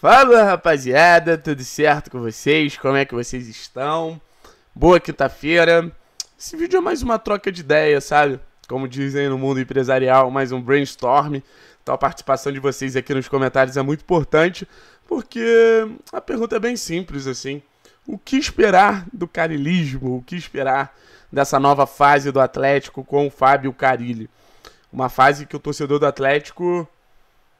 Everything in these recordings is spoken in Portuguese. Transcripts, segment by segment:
Fala rapaziada, tudo certo com vocês? Como é que vocês estão? Boa quinta-feira. Esse vídeo é mais uma troca de ideia, sabe? Como dizem no mundo empresarial, mais um brainstorm. Então a participação de vocês aqui nos comentários é muito importante, porque a pergunta é bem simples assim. O que esperar do carilismo? O que esperar dessa nova fase do Atlético com o Fábio Carilli? Uma fase que o torcedor do Atlético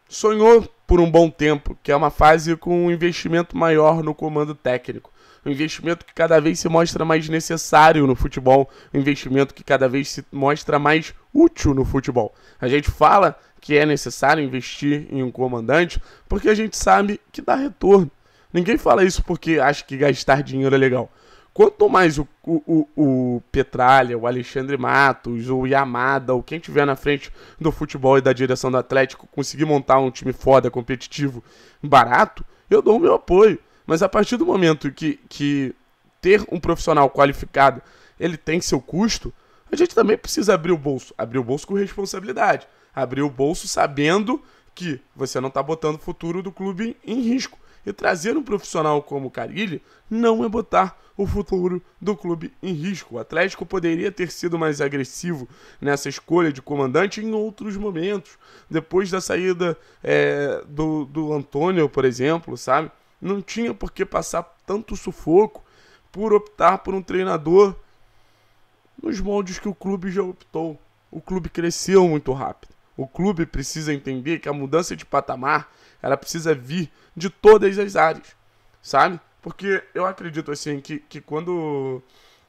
sonhou por um bom tempo, que é uma fase com um investimento maior no comando técnico. Um investimento que cada vez se mostra mais necessário no futebol, um investimento que cada vez se mostra mais útil no futebol. A gente fala que é necessário investir em um comandante porque a gente sabe que dá retorno. Ninguém fala isso porque acha que gastar dinheiro é legal. Quanto mais o, o, o Petralha, o Alexandre Matos, o Yamada, ou quem tiver na frente do futebol e da direção do Atlético conseguir montar um time foda, competitivo, barato, eu dou o meu apoio. Mas a partir do momento que, que ter um profissional qualificado ele tem seu custo, a gente também precisa abrir o bolso. Abrir o bolso com responsabilidade. Abrir o bolso sabendo que você não está botando o futuro do clube em risco. E trazer um profissional como Carilli não é botar o futuro do clube em risco. O Atlético poderia ter sido mais agressivo nessa escolha de comandante em outros momentos. Depois da saída é, do, do Antônio, por exemplo, sabe? Não tinha por que passar tanto sufoco por optar por um treinador nos moldes que o clube já optou. O clube cresceu muito rápido. O clube precisa entender que a mudança de patamar, ela precisa vir de todas as áreas, sabe? Porque eu acredito, assim, que, que quando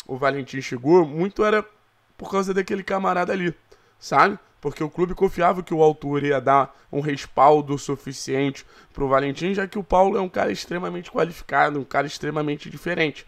o Valentim chegou, muito era por causa daquele camarada ali, sabe? Porque o clube confiava que o autor ia dar um respaldo suficiente pro Valentim, já que o Paulo é um cara extremamente qualificado, um cara extremamente diferente.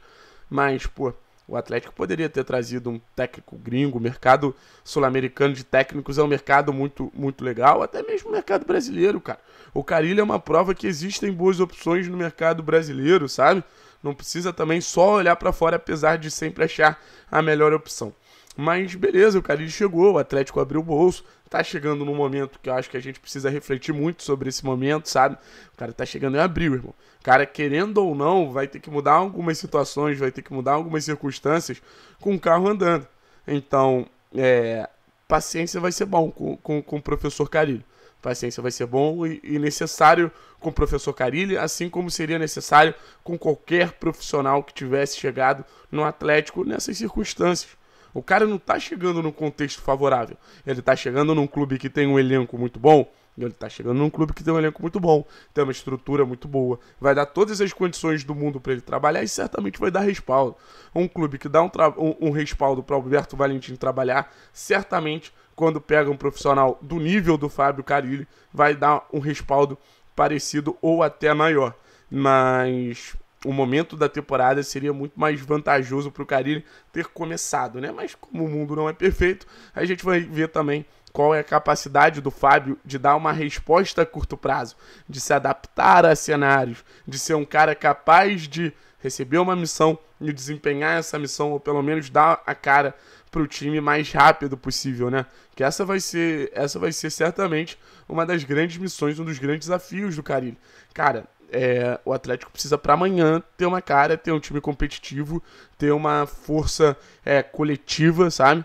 Mas, pô, o Atlético poderia ter trazido um técnico gringo. O mercado sul-americano de técnicos é um mercado muito, muito legal, até mesmo o mercado brasileiro, cara. O Carilho é uma prova que existem boas opções no mercado brasileiro, sabe? Não precisa também só olhar para fora, apesar de sempre achar a melhor opção. Mas beleza, o Caribe chegou, o Atlético abriu o bolso. Tá chegando num momento que eu acho que a gente precisa refletir muito sobre esse momento, sabe? O cara tá chegando em abril, irmão. O cara, querendo ou não, vai ter que mudar algumas situações, vai ter que mudar algumas circunstâncias com o carro andando. Então, é, paciência vai ser bom com, com, com o professor Carilho. Paciência vai ser bom e, e necessário com o professor Carilli, assim como seria necessário com qualquer profissional que tivesse chegado no Atlético nessas circunstâncias. O cara não tá chegando num contexto favorável. Ele tá chegando num clube que tem um elenco muito bom. Ele está chegando num clube que tem um elenco muito bom, tem uma estrutura muito boa, vai dar todas as condições do mundo para ele trabalhar e certamente vai dar respaldo. Um clube que dá um, um, um respaldo para Alberto Valentim trabalhar, certamente quando pega um profissional do nível do Fábio Carilli, vai dar um respaldo parecido ou até maior. Mas o momento da temporada seria muito mais vantajoso para o Carille ter começado, né? Mas como o mundo não é perfeito, a gente vai ver também qual é a capacidade do Fábio de dar uma resposta a curto prazo, de se adaptar a cenários, de ser um cara capaz de receber uma missão e desempenhar essa missão, ou pelo menos dar a cara para o time mais rápido possível, né? Que essa vai ser, essa vai ser certamente uma das grandes missões, um dos grandes desafios do Carille. Cara, é, o Atlético precisa para amanhã ter uma cara, ter um time competitivo, ter uma força é, coletiva, sabe?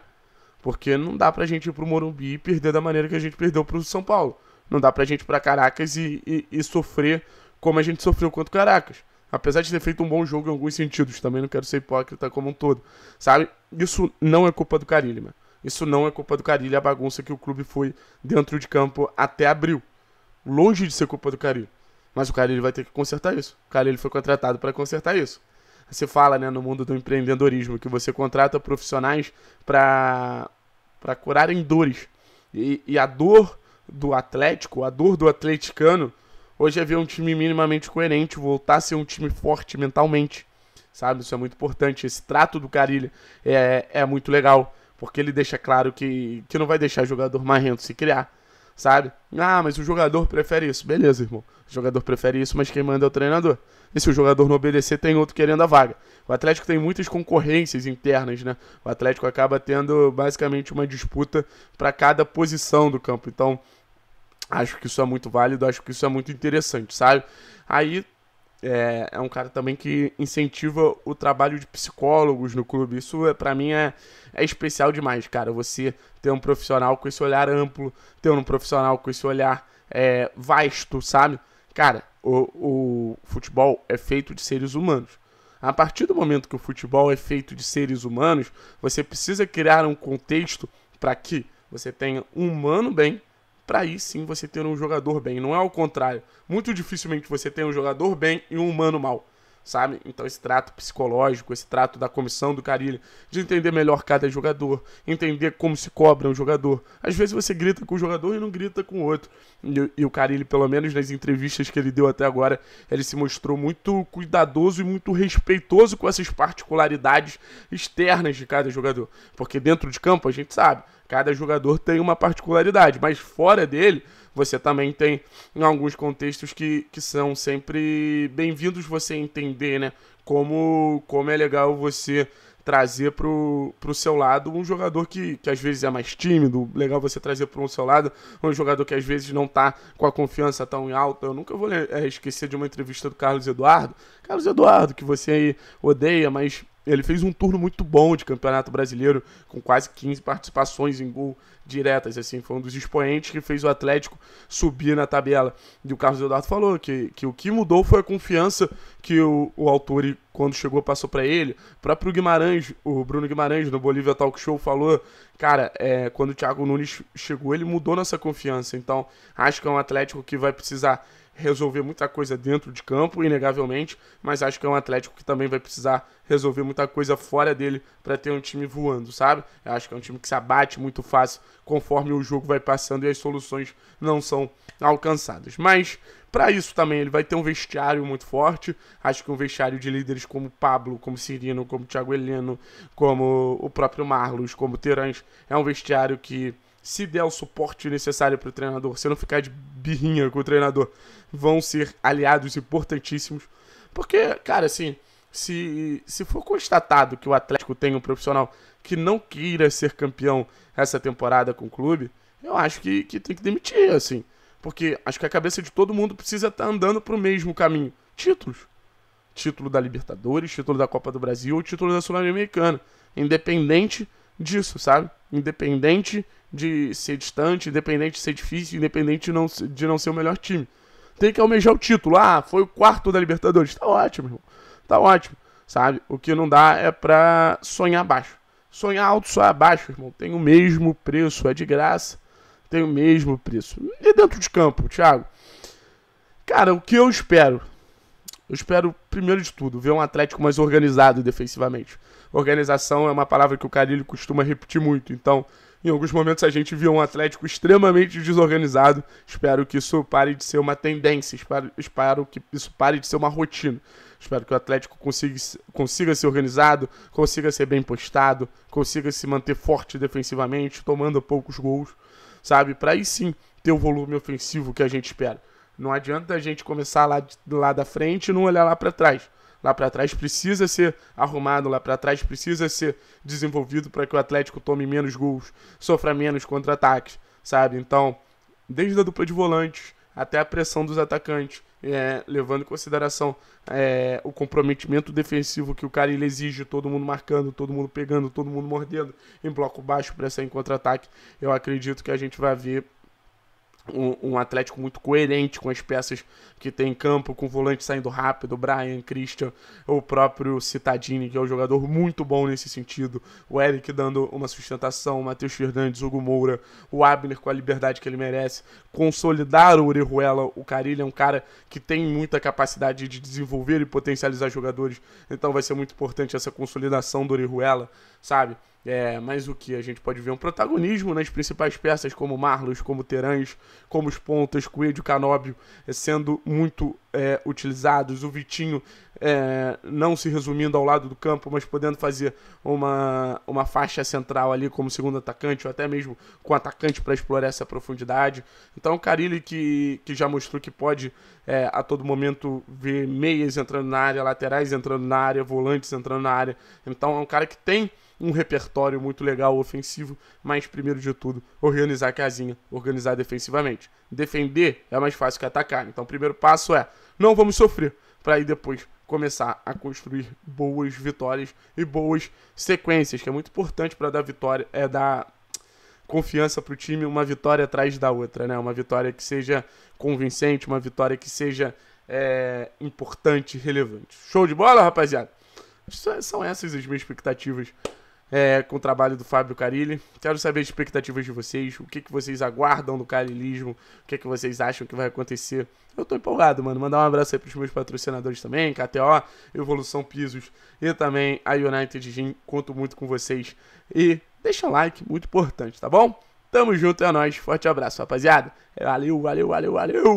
Porque não dá pra gente ir pro Morumbi e perder da maneira que a gente perdeu pro São Paulo. Não dá pra gente ir pra Caracas e, e, e sofrer como a gente sofreu contra o Caracas. Apesar de ter feito um bom jogo em alguns sentidos, também não quero ser hipócrita como um todo, sabe? Isso não é culpa do Carilli, mano. Isso não é culpa do Carilli, a bagunça que o clube foi dentro de campo até abril. Longe de ser culpa do Carilli. Mas o cara ele vai ter que consertar isso. O cara ele foi contratado para consertar isso. Se fala, né, no mundo do empreendedorismo que você contrata profissionais para para curarem dores. E, e a dor do Atlético, a dor do atleticano, hoje é ver um time minimamente coerente, voltar a ser um time forte mentalmente sabe? Isso é muito importante. Esse trato do Carilha é, é muito legal, porque ele deixa claro que, que não vai deixar jogador marrento se criar sabe? Ah, mas o jogador prefere isso. Beleza, irmão. O jogador prefere isso, mas quem manda é o treinador. E se o jogador não obedecer, tem outro querendo a vaga. O Atlético tem muitas concorrências internas, né? O Atlético acaba tendo basicamente uma disputa para cada posição do campo. Então, acho que isso é muito válido, acho que isso é muito interessante, sabe? Aí é, é um cara também que incentiva o trabalho de psicólogos no clube. Isso, é, para mim, é, é especial demais, cara. Você ter um profissional com esse olhar amplo, ter um profissional com esse olhar é, vasto, sabe? Cara, o, o futebol é feito de seres humanos. A partir do momento que o futebol é feito de seres humanos, você precisa criar um contexto para que você tenha um humano bem para aí sim você ter um jogador bem. Não é ao contrário. Muito dificilmente você tem um jogador bem e um humano mal, sabe? Então esse trato psicológico, esse trato da comissão do Carilho, de entender melhor cada jogador, entender como se cobra um jogador. Às vezes você grita com um jogador e não grita com o outro. E, e o Carilho, pelo menos nas entrevistas que ele deu até agora, ele se mostrou muito cuidadoso e muito respeitoso com essas particularidades externas de cada jogador. Porque dentro de campo a gente sabe, Cada jogador tem uma particularidade, mas fora dele, você também tem alguns contextos que, que são sempre bem-vindos você entender, né? Como, como é legal você trazer para o seu lado um jogador que, que às vezes é mais tímido, legal você trazer para o seu lado um jogador que às vezes não está com a confiança tão alta. Eu nunca vou é, esquecer de uma entrevista do Carlos Eduardo. Carlos Eduardo, que você aí odeia, mas ele fez um turno muito bom de Campeonato Brasileiro, com quase 15 participações em gol diretas. Assim, foi um dos expoentes que fez o Atlético subir na tabela. E o Carlos Eduardo falou que, que o que mudou foi a confiança que o, o autor, quando chegou, passou para ele. O próprio Guimarães, o Bruno Guimarães, no Bolívia Talk Show, falou: cara, é, quando o Thiago Nunes chegou, ele mudou nossa confiança. Então, acho que é um Atlético que vai precisar resolver muita coisa dentro de campo, inegavelmente, mas acho que é um Atlético que também vai precisar resolver muita coisa fora dele para ter um time voando, sabe? Eu acho que é um time que se abate muito fácil conforme o jogo vai passando e as soluções não são alcançadas. Mas para isso também ele vai ter um vestiário muito forte. Acho que um vestiário de líderes como Pablo, como Cirino, como Thiago Heleno, como o próprio Marlos, como Terãs, é um vestiário que se der o suporte necessário para o treinador, se não ficar de birrinha com o treinador, vão ser aliados importantíssimos. Porque, cara, assim, se, se for constatado que o Atlético tem um profissional que não queira ser campeão essa temporada com o clube, eu acho que, que tem que demitir, assim. Porque acho que a cabeça de todo mundo precisa estar tá andando para o mesmo caminho. Títulos. Título da Libertadores, título da Copa do Brasil ou título da Sul-Americana. Independente disso, sabe? Independente de ser distante, independente de ser difícil, independente de não, de não ser o melhor time. Tem que almejar o título. Ah, foi o quarto da Libertadores. Tá ótimo, irmão. Tá ótimo, sabe? O que não dá é pra sonhar baixo. Sonhar alto, sonhar baixo, irmão. Tem o mesmo preço, é de graça. Tem o mesmo preço. E dentro de campo, Thiago? Cara, o que eu espero? Eu espero, primeiro de tudo, ver um Atlético mais organizado defensivamente. Organização é uma palavra que o Carilho costuma repetir muito, então em alguns momentos a gente viu um Atlético extremamente desorganizado. Espero que isso pare de ser uma tendência, espero, espero que isso pare de ser uma rotina. Espero que o Atlético consiga, consiga ser organizado, consiga ser bem postado, consiga se manter forte defensivamente, tomando poucos gols, sabe? Para aí sim ter o volume ofensivo que a gente espera. Não adianta a gente começar lá, de, lá da frente e não olhar lá para trás. Lá para trás precisa ser arrumado, lá para trás precisa ser desenvolvido para que o Atlético tome menos gols, sofra menos contra-ataques, sabe? Então, desde a dupla de volantes até a pressão dos atacantes, é, levando em consideração é, o comprometimento defensivo que o cara ele exige, todo mundo marcando, todo mundo pegando, todo mundo mordendo em bloco baixo para sair em contra-ataque, eu acredito que a gente vai ver um, um, Atlético muito coerente com as peças que tem em campo, com o volante saindo rápido, Brian, Christian, o próprio Citadini, que é um jogador muito bom nesse sentido, o Eric dando uma sustentação, o Matheus Fernandes, Hugo Moura, o Abner com a liberdade que ele merece, consolidar o Ruela o Carilho é um cara que tem muita capacidade de desenvolver e potencializar jogadores, então vai ser muito importante essa consolidação do Ruela sabe? É, mas o que? A gente pode ver um protagonismo nas principais peças, como Marlos, como Terãs, como os Pontas, Coelho, Canóbio, é, sendo muito é, utilizados. O Vitinho é, não se resumindo ao lado do campo, mas podendo fazer uma, uma faixa central ali como segundo atacante, ou até mesmo com atacante para explorar essa profundidade. Então o Carilli que, que já mostrou que pode é, a todo momento ver meias entrando na área, laterais entrando na área, volantes entrando na área. Então é um cara que tem um repertório muito legal ofensivo, mas primeiro de tudo, organizar a casinha, organizar defensivamente. Defender é mais fácil que atacar, né? então o primeiro passo é não vamos sofrer, para aí depois começar a construir boas vitórias e boas sequências, que é muito importante para dar vitória, é dar confiança para o time, uma vitória atrás da outra, né? Uma vitória que seja convincente, uma vitória que seja é, importante, relevante. Show de bola, rapaziada? São essas as minhas expectativas é, com o trabalho do Fábio Carilli. Quero saber as expectativas de vocês, o que, que vocês aguardam do carilismo, o que, que vocês acham que vai acontecer. Eu tô empolgado, mano. Mandar um abraço aí pros meus patrocinadores também, KTO, Evolução Pisos e também a United Gym. Conto muito com vocês. E deixa um like, muito importante, tá bom? Tamo junto, é nóis. Forte abraço, rapaziada. Valeu, valeu, valeu, valeu!